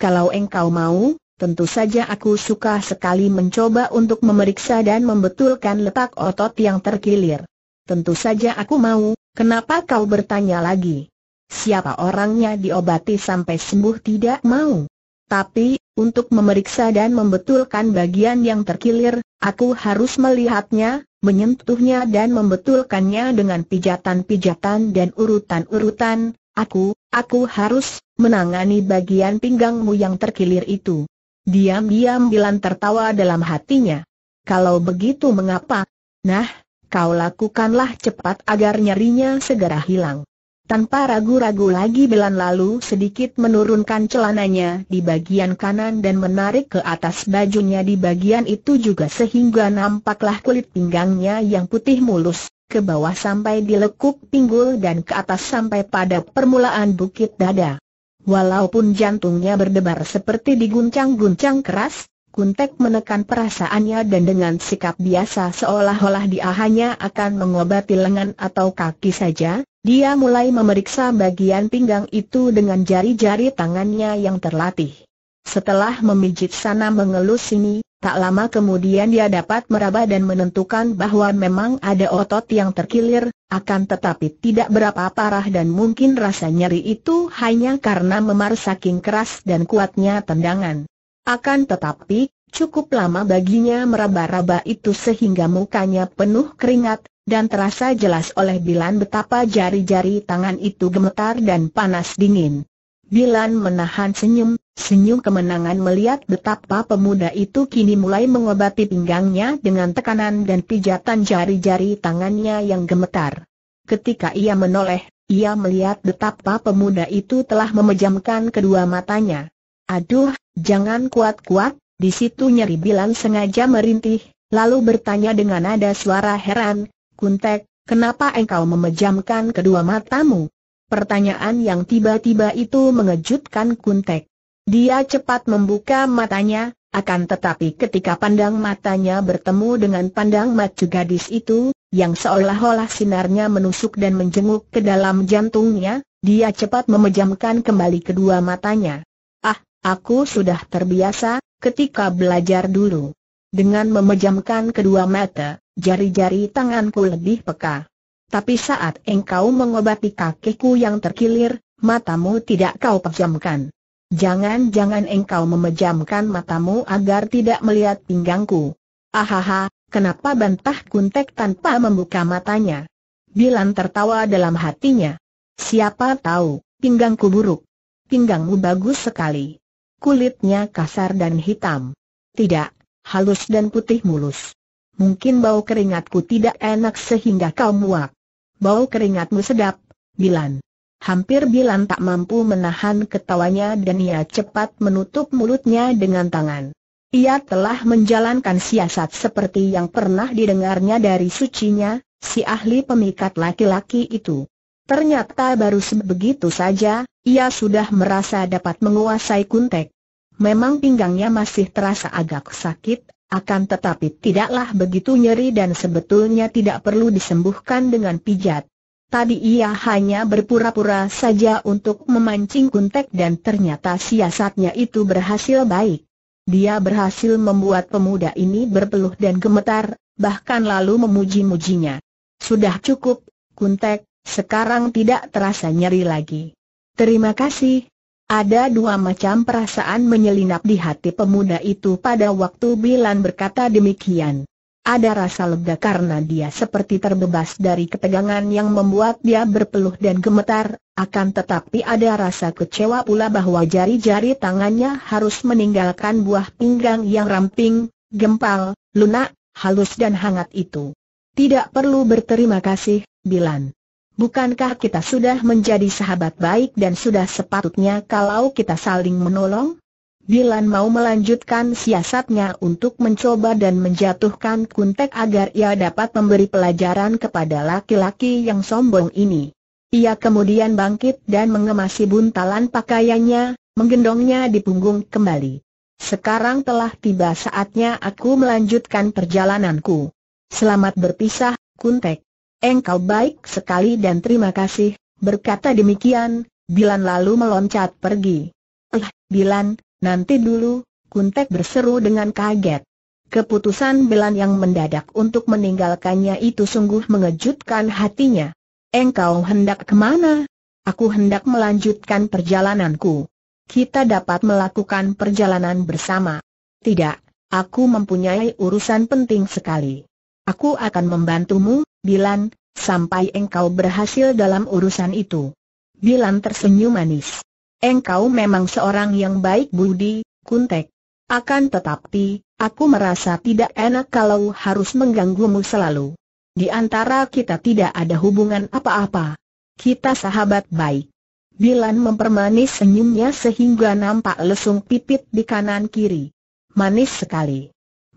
Kalau engkau mau, tentu saja aku suka sekali mencoba untuk memeriksa dan membetulkan letak otot yang terkilir. Tentu saja aku mau, Kenapa kau bertanya lagi? Siapa orangnya diobati sampai sembuh tidak mau? Tapi, untuk memeriksa dan membetulkan bagian yang terkilir, aku harus melihatnya, menyentuhnya dan membetulkannya dengan pijatan-pijatan dan urutan-urutan, aku, aku harus menangani bagian pinggangmu yang terkilir itu. Diam-diam Bilan tertawa dalam hatinya. Kalau begitu mengapa? Nah, Kau lakukanlah cepat agar nyerinya segera hilang. Tanpa ragu-ragu lagi Belan lalu sedikit menurunkan celananya di bagian kanan dan menarik ke atas bajunya di bagian itu juga sehingga nampaklah kulit pinggangnya yang putih mulus, ke bawah sampai di lekuk pinggul dan ke atas sampai pada permulaan bukit dada. Walaupun jantungnya berdebar seperti diguncang-guncang keras, Kuntek menekan perasaannya dan dengan sikap biasa seolah-olah dia hanya akan mengobati lengan atau kaki saja, dia mulai memeriksa bagian pinggang itu dengan jari-jari tangannya yang terlatih. Setelah memijit sana mengelus sini, tak lama kemudian dia dapat meraba dan menentukan bahwa memang ada otot yang terkilir, akan tetapi tidak berapa parah dan mungkin rasa nyeri itu hanya karena memar saking keras dan kuatnya tendangan. Akan tetapi, cukup lama baginya meraba-raba itu sehingga mukanya penuh keringat, dan terasa jelas oleh Bilan betapa jari-jari tangan itu gemetar dan panas dingin. Bilan menahan senyum, senyum kemenangan melihat betapa pemuda itu kini mulai mengobati pinggangnya dengan tekanan dan pijatan jari-jari tangannya yang gemetar. Ketika ia menoleh, ia melihat betapa pemuda itu telah memejamkan kedua matanya. Aduh, jangan kuat-kuat, di situ nyeri bilang sengaja merintih, lalu bertanya dengan nada suara heran, Kuntek, kenapa engkau memejamkan kedua matamu? Pertanyaan yang tiba-tiba itu mengejutkan Kuntek. Dia cepat membuka matanya, akan tetapi ketika pandang matanya bertemu dengan pandang mata gadis itu, yang seolah-olah sinarnya menusuk dan menjenguk ke dalam jantungnya, dia cepat memejamkan kembali kedua matanya. Ah, Aku sudah terbiasa, ketika belajar dulu. Dengan memejamkan kedua mata, jari-jari tanganku lebih peka. Tapi saat engkau mengobati kakiku yang terkilir, matamu tidak kau pejamkan. Jangan-jangan engkau memejamkan matamu agar tidak melihat pinggangku. Ahaha, kenapa bantah kuntek tanpa membuka matanya? Bilan tertawa dalam hatinya. Siapa tahu, pinggangku buruk. Pinggangmu bagus sekali kulitnya kasar dan hitam. Tidak, halus dan putih mulus. Mungkin bau keringatku tidak enak sehingga kau muak. Bau keringatmu sedap, Bilan. Hampir Bilan tak mampu menahan ketawanya dan ia cepat menutup mulutnya dengan tangan. Ia telah menjalankan siasat seperti yang pernah didengarnya dari sucinya, si ahli pemikat laki-laki itu. Ternyata baru sebegitu saja, ia sudah merasa dapat menguasai kuntek. Memang pinggangnya masih terasa agak sakit, akan tetapi tidaklah begitu nyeri dan sebetulnya tidak perlu disembuhkan dengan pijat. Tadi ia hanya berpura-pura saja untuk memancing kuntek dan ternyata siasatnya itu berhasil baik. Dia berhasil membuat pemuda ini berpeluh dan gemetar, bahkan lalu memuji-mujinya. Sudah cukup, kuntek, sekarang tidak terasa nyeri lagi. Terima kasih. Ada dua macam perasaan menyelinap di hati pemuda itu pada waktu Bilan berkata demikian. Ada rasa lega karena dia seperti terbebas dari ketegangan yang membuat dia berpeluh dan gemetar, akan tetapi ada rasa kecewa pula bahwa jari-jari tangannya harus meninggalkan buah pinggang yang ramping, gempal, lunak, halus dan hangat itu. Tidak perlu berterima kasih, Bilan. Bukankah kita sudah menjadi sahabat baik dan sudah sepatutnya kalau kita saling menolong? Bilan mau melanjutkan siasatnya untuk mencoba dan menjatuhkan Kuntek agar ia dapat memberi pelajaran kepada laki-laki yang sombong ini. Ia kemudian bangkit dan mengemasi buntalan pakaiannya, menggendongnya di punggung kembali. Sekarang telah tiba saatnya aku melanjutkan perjalananku. Selamat berpisah, Kuntek. Engkau baik sekali dan terima kasih, berkata demikian, Bilan lalu meloncat pergi. Eh, Bilan, nanti dulu, Kuntek berseru dengan kaget. Keputusan Bilan yang mendadak untuk meninggalkannya itu sungguh mengejutkan hatinya. Engkau hendak kemana? Aku hendak melanjutkan perjalananku. Kita dapat melakukan perjalanan bersama. Tidak, aku mempunyai urusan penting sekali. Aku akan membantumu, Bilan, sampai engkau berhasil dalam urusan itu. Bilan tersenyum manis. Engkau memang seorang yang baik budi, Kuntek. Akan tetapi, aku merasa tidak enak kalau harus mengganggumu selalu. Di antara kita tidak ada hubungan apa-apa. Kita sahabat baik. Bilan mempermanis senyumnya sehingga nampak lesung pipit di kanan kiri. Manis sekali.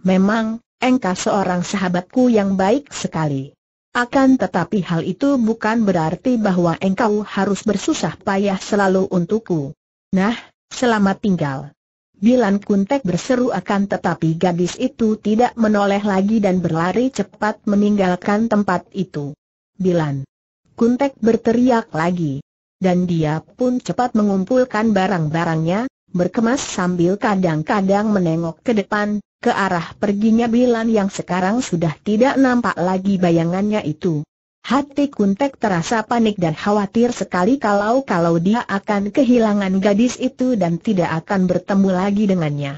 Memang, engkau seorang sahabatku yang baik sekali. Akan tetapi hal itu bukan berarti bahwa engkau harus bersusah payah selalu untukku. Nah, selamat tinggal. Bilan Kuntek berseru akan tetapi gadis itu tidak menoleh lagi dan berlari cepat meninggalkan tempat itu. Bilan Kuntek berteriak lagi. Dan dia pun cepat mengumpulkan barang-barangnya, berkemas sambil kadang-kadang menengok ke depan, ke arah perginya Bilan yang sekarang sudah tidak nampak lagi bayangannya itu. Hati Kuntek terasa panik dan khawatir sekali kalau-kalau dia akan kehilangan gadis itu dan tidak akan bertemu lagi dengannya.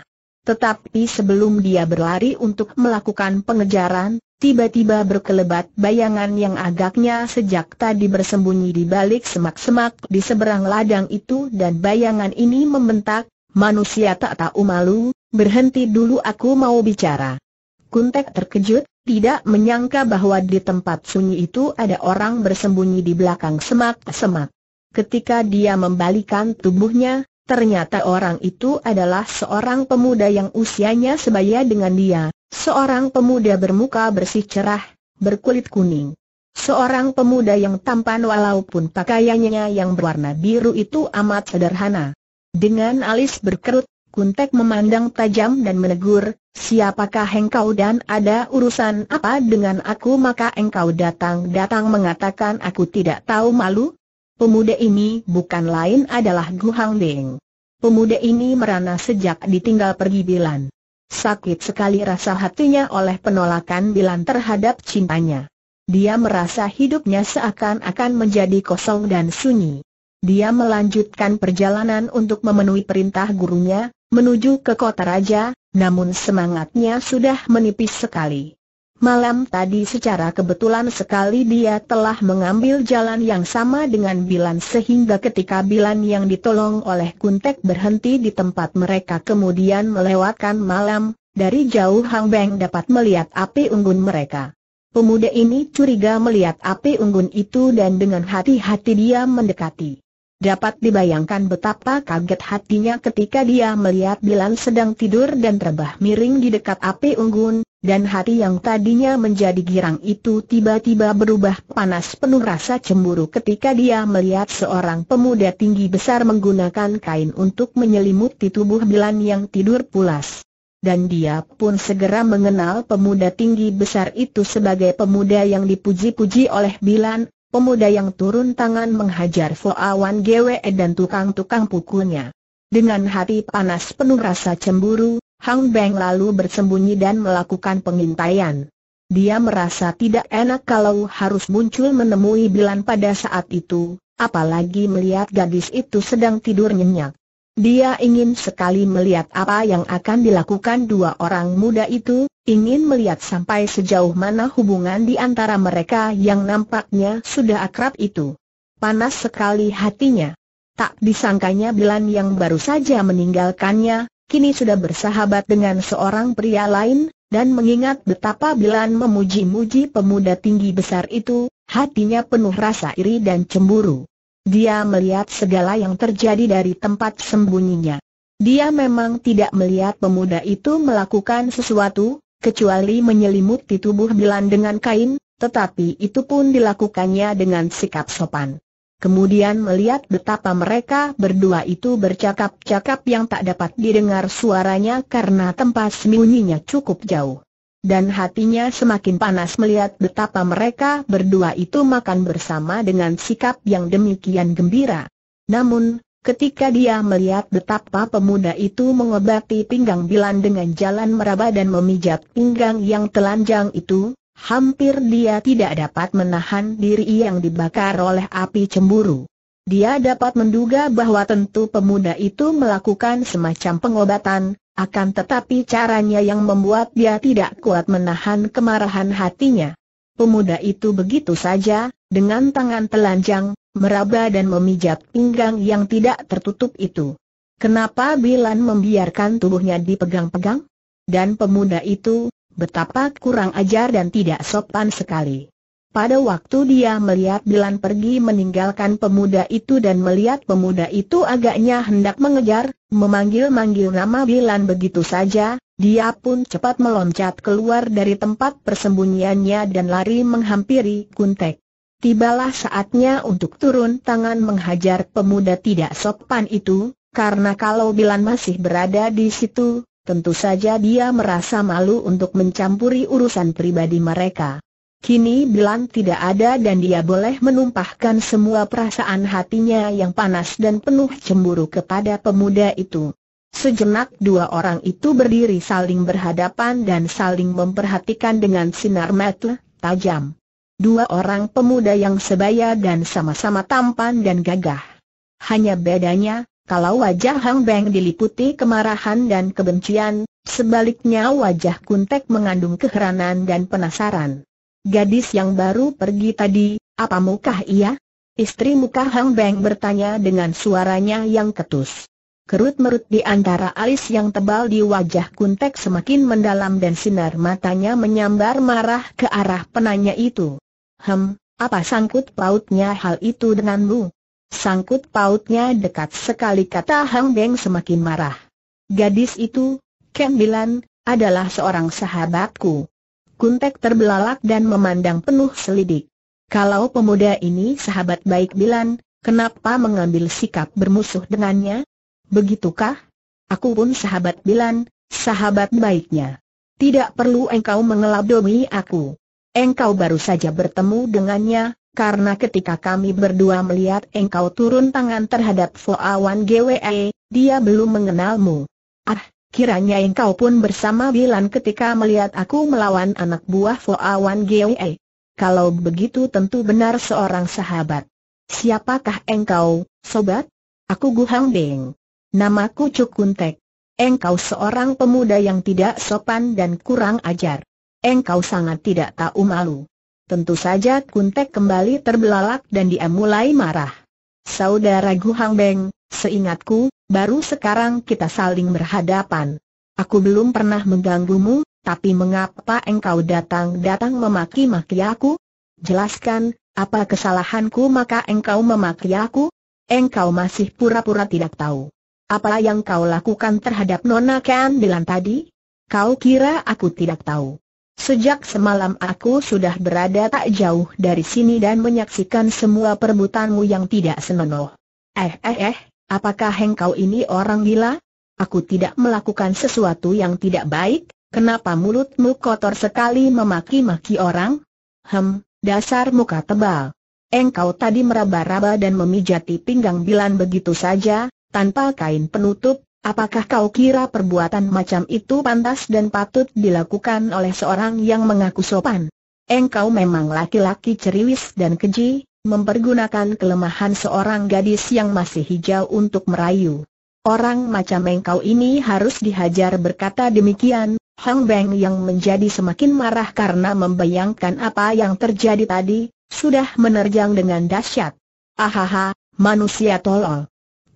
Tetapi sebelum dia berlari untuk melakukan pengejaran, tiba-tiba berkelebat bayangan yang agaknya sejak tadi bersembunyi di balik semak-semak di seberang ladang itu dan bayangan ini membentak, manusia tak tahu malu, Berhenti dulu aku mau bicara. Kuntek terkejut, tidak menyangka bahwa di tempat sunyi itu ada orang bersembunyi di belakang semak-semak. Ketika dia membalikan tubuhnya, ternyata orang itu adalah seorang pemuda yang usianya sebaya dengan dia, seorang pemuda bermuka bersih cerah, berkulit kuning. Seorang pemuda yang tampan walaupun pakaiannya yang berwarna biru itu amat sederhana. Dengan alis berkerut, Kuntek memandang tajam dan menegur, siapakah engkau dan ada urusan apa dengan aku maka engkau datang-datang mengatakan aku tidak tahu malu? Pemuda ini bukan lain adalah Gu Hang Deng. Pemuda ini merana sejak ditinggal pergi Bilan. Sakit sekali rasa hatinya oleh penolakan Bilan terhadap cintanya. Dia merasa hidupnya seakan-akan menjadi kosong dan sunyi. Dia melanjutkan perjalanan untuk memenuhi perintah gurunya, menuju ke kota raja, namun semangatnya sudah menipis sekali. Malam tadi secara kebetulan sekali dia telah mengambil jalan yang sama dengan Bilan sehingga ketika Bilan yang ditolong oleh Kuntek berhenti di tempat mereka kemudian melewatkan malam, dari jauh Hang Beng dapat melihat api unggun mereka. Pemuda ini curiga melihat api unggun itu dan dengan hati-hati dia mendekati. Dapat dibayangkan betapa kaget hatinya ketika dia melihat Bilan sedang tidur dan terbah miring di dekat api unggun, dan hati yang tadinya menjadi girang itu tiba-tiba berubah panas penuh rasa cemburu ketika dia melihat seorang pemuda tinggi besar menggunakan kain untuk menyelimuti tubuh Bilan yang tidur pulas dan dia pun segera mengenal pemuda tinggi besar itu sebagai pemuda yang dipuji-puji oleh Bilan, pemuda yang turun tangan menghajar Foawan Gwe dan tukang-tukang pukulnya. Dengan hati panas penuh rasa cemburu, Hang Beng lalu bersembunyi dan melakukan pengintaian. Dia merasa tidak enak kalau harus muncul menemui Bilan pada saat itu, apalagi melihat gadis itu sedang tidur nyenyak. Dia ingin sekali melihat apa yang akan dilakukan dua orang muda itu, ingin melihat sampai sejauh mana hubungan di antara mereka yang nampaknya sudah akrab itu. Panas sekali hatinya. Tak disangkanya Bilan yang baru saja meninggalkannya, kini sudah bersahabat dengan seorang pria lain, dan mengingat betapa Bilan memuji-muji pemuda tinggi besar itu, hatinya penuh rasa iri dan cemburu. Dia melihat segala yang terjadi dari tempat sembunyinya. Dia memang tidak melihat pemuda itu melakukan sesuatu, kecuali menyelimuti tubuh Bilan dengan kain, tetapi itu pun dilakukannya dengan sikap sopan. Kemudian melihat betapa mereka berdua itu bercakap-cakap yang tak dapat didengar suaranya karena tempat sembunyinya cukup jauh dan hatinya semakin panas melihat betapa mereka berdua itu makan bersama dengan sikap yang demikian gembira. Namun, ketika dia melihat betapa pemuda itu mengobati pinggang Bilan dengan jalan meraba dan memijat pinggang yang telanjang itu, hampir dia tidak dapat menahan diri yang dibakar oleh api cemburu. Dia dapat menduga bahwa tentu pemuda itu melakukan semacam pengobatan, akan tetapi caranya yang membuat dia tidak kuat menahan kemarahan hatinya. Pemuda itu begitu saja, dengan tangan telanjang, meraba dan memijat pinggang yang tidak tertutup itu. Kenapa Bilan membiarkan tubuhnya dipegang-pegang? Dan pemuda itu, betapa kurang ajar dan tidak sopan sekali. Pada waktu dia melihat Dilan pergi meninggalkan pemuda itu dan melihat pemuda itu agaknya hendak mengejar, memanggil-manggil nama Dilan begitu saja, dia pun cepat meloncat keluar dari tempat persembunyiannya dan lari menghampiri Kuntek. Tibalah saatnya untuk turun tangan menghajar pemuda tidak sopan itu, karena kalau Dilan masih berada di situ, tentu saja dia merasa malu untuk mencampuri urusan pribadi mereka. Kini Bilan tidak ada dan dia boleh menumpahkan semua perasaan hatinya yang panas dan penuh cemburu kepada pemuda itu. Sejenak dua orang itu berdiri saling berhadapan dan saling memperhatikan dengan sinar mata tajam. Dua orang pemuda yang sebaya dan sama-sama tampan dan gagah. Hanya bedanya, kalau wajah Hang Beng diliputi kemarahan dan kebencian, sebaliknya wajah Kuntek mengandung keheranan dan penasaran. Gadis yang baru pergi tadi, apa mukah ia? Istri muka Hang Beng bertanya dengan suaranya yang ketus. Kerut merut di antara alis yang tebal di wajah Kuntek semakin mendalam dan sinar matanya menyambar marah ke arah penanya itu. Hem, apa sangkut pautnya hal itu denganmu? Sangkut pautnya dekat sekali kata Hang Beng semakin marah. Gadis itu, Kembilan, adalah seorang sahabatku. Kuntek terbelalak dan memandang penuh selidik. Kalau pemuda ini sahabat baik Bilan, kenapa mengambil sikap bermusuh dengannya? Begitukah? Aku pun sahabat Bilan, sahabat baiknya. Tidak perlu engkau mengelabui aku. Engkau baru saja bertemu dengannya, karena ketika kami berdua melihat engkau turun tangan terhadap Foawan GWE, dia belum mengenalmu. Ah, Kiranya engkau pun bersama Bilan ketika melihat aku melawan anak buah Foawan Gwe. Kalau begitu tentu benar seorang sahabat. Siapakah engkau, sobat? Aku Guhang Beng. Namaku Cukuntek. Engkau seorang pemuda yang tidak sopan dan kurang ajar. Engkau sangat tidak tahu malu. Tentu saja Kuntek kembali terbelalak dan dia mulai marah. Saudara Guhang Beng, seingatku, baru sekarang kita saling berhadapan. Aku belum pernah mengganggumu, tapi mengapa engkau datang-datang memaki-maki aku? Jelaskan, apa kesalahanku maka engkau memaki aku? Engkau masih pura-pura tidak tahu. Apa yang kau lakukan terhadap Nona Candilan tadi? Kau kira aku tidak tahu? Sejak semalam aku sudah berada tak jauh dari sini dan menyaksikan semua perbuatanmu yang tidak senonoh. Eh eh eh, Apakah engkau ini orang gila? Aku tidak melakukan sesuatu yang tidak baik, kenapa mulutmu kotor sekali memaki-maki orang? Hem, dasar muka tebal. Engkau tadi meraba-raba dan memijati pinggang Bilan begitu saja, tanpa kain penutup, apakah kau kira perbuatan macam itu pantas dan patut dilakukan oleh seorang yang mengaku sopan? Engkau memang laki-laki ceriwis dan keji, mempergunakan kelemahan seorang gadis yang masih hijau untuk merayu. Orang macam engkau ini harus dihajar berkata demikian, Hang Beng yang menjadi semakin marah karena membayangkan apa yang terjadi tadi, sudah menerjang dengan dahsyat. Ahaha, manusia tolol.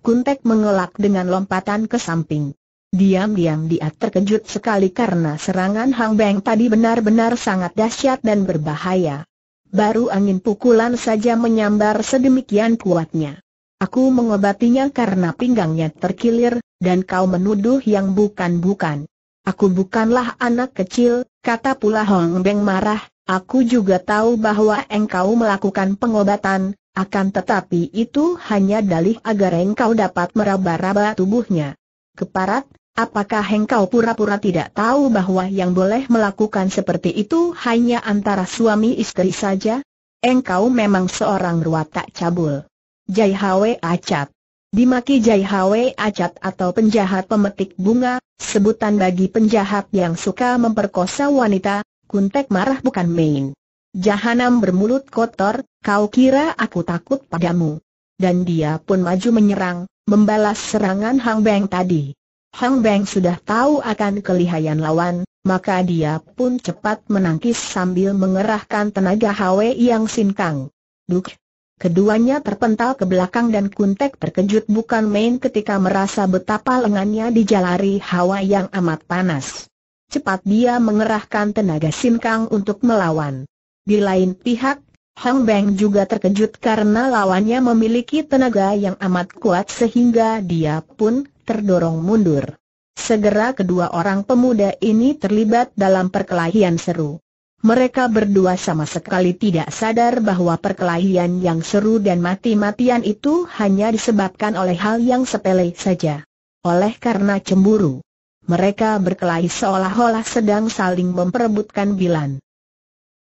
Kuntek mengelak dengan lompatan ke samping. Diam-diam dia terkejut sekali karena serangan Hang Beng tadi benar-benar sangat dahsyat dan berbahaya baru angin pukulan saja menyambar sedemikian kuatnya. Aku mengobatinya karena pinggangnya terkilir, dan kau menuduh yang bukan-bukan. Aku bukanlah anak kecil, kata pula Hong Beng marah, aku juga tahu bahwa engkau melakukan pengobatan, akan tetapi itu hanya dalih agar engkau dapat meraba-raba tubuhnya. Keparat, Apakah engkau pura-pura tidak tahu bahwa yang boleh melakukan seperti itu hanya antara suami istri saja? Engkau memang seorang tak cabul. Jai Hwe Acat. Dimaki Jai Hwe Acat atau penjahat pemetik bunga, sebutan bagi penjahat yang suka memperkosa wanita, kuntek marah bukan main. Jahanam bermulut kotor, kau kira aku takut padamu. Dan dia pun maju menyerang, membalas serangan Hang Beng tadi. Hang Beng sudah tahu akan kelihayan lawan, maka dia pun cepat menangkis sambil mengerahkan tenaga Hwe yang sinkang. Duk! Keduanya terpental ke belakang dan Kuntek terkejut bukan main ketika merasa betapa lengannya dijalari hawa yang amat panas. Cepat dia mengerahkan tenaga sinkang untuk melawan. Di lain pihak, Hang Beng juga terkejut karena lawannya memiliki tenaga yang amat kuat sehingga dia pun terdorong mundur. Segera kedua orang pemuda ini terlibat dalam perkelahian seru. Mereka berdua sama sekali tidak sadar bahwa perkelahian yang seru dan mati-matian itu hanya disebabkan oleh hal yang sepele saja. Oleh karena cemburu, mereka berkelahi seolah-olah sedang saling memperebutkan bilan.